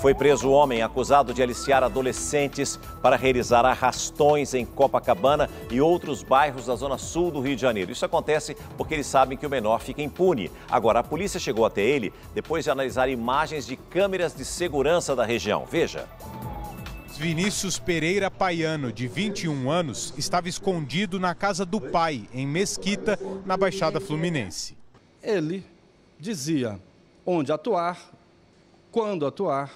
Foi preso o homem acusado de aliciar adolescentes para realizar arrastões em Copacabana e outros bairros da zona sul do Rio de Janeiro. Isso acontece porque eles sabem que o menor fica impune. Agora, a polícia chegou até ele depois de analisar imagens de câmeras de segurança da região. Veja. Vinícius Pereira Paiano, de 21 anos, estava escondido na casa do pai, em Mesquita, na Baixada Fluminense. Ele dizia onde atuar, quando atuar,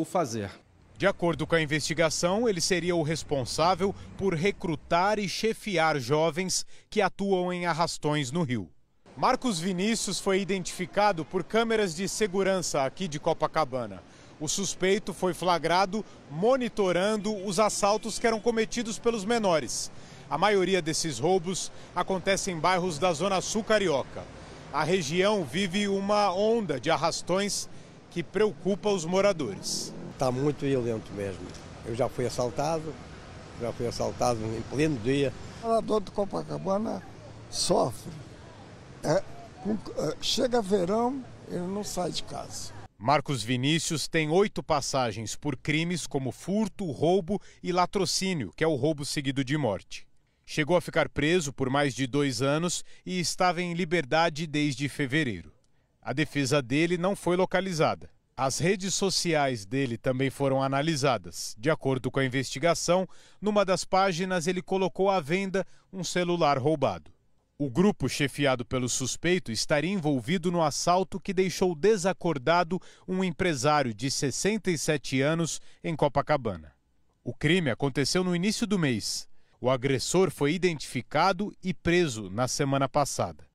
o fazer. De acordo com a investigação, ele seria o responsável por recrutar e chefiar jovens que atuam em arrastões no Rio. Marcos Vinícius foi identificado por câmeras de segurança aqui de Copacabana. O suspeito foi flagrado monitorando os assaltos que eram cometidos pelos menores. A maioria desses roubos acontece em bairros da Zona Sul Carioca. A região vive uma onda de arrastões que preocupa os moradores. Está muito violento mesmo. Eu já fui assaltado, já fui assaltado em pleno dia. O morador de Copacabana sofre. É, é, chega verão, ele não sai de casa. Marcos Vinícius tem oito passagens por crimes como furto, roubo e latrocínio, que é o roubo seguido de morte. Chegou a ficar preso por mais de dois anos e estava em liberdade desde fevereiro. A defesa dele não foi localizada. As redes sociais dele também foram analisadas. De acordo com a investigação, numa das páginas ele colocou à venda um celular roubado. O grupo chefiado pelo suspeito estaria envolvido no assalto que deixou desacordado um empresário de 67 anos em Copacabana. O crime aconteceu no início do mês. O agressor foi identificado e preso na semana passada.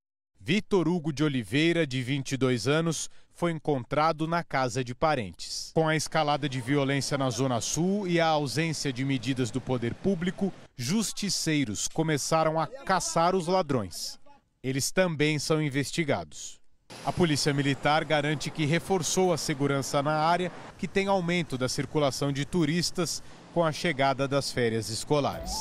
Vitor Hugo de Oliveira, de 22 anos, foi encontrado na casa de parentes. Com a escalada de violência na Zona Sul e a ausência de medidas do poder público, justiceiros começaram a caçar os ladrões. Eles também são investigados. A Polícia Militar garante que reforçou a segurança na área, que tem aumento da circulação de turistas com a chegada das férias escolares.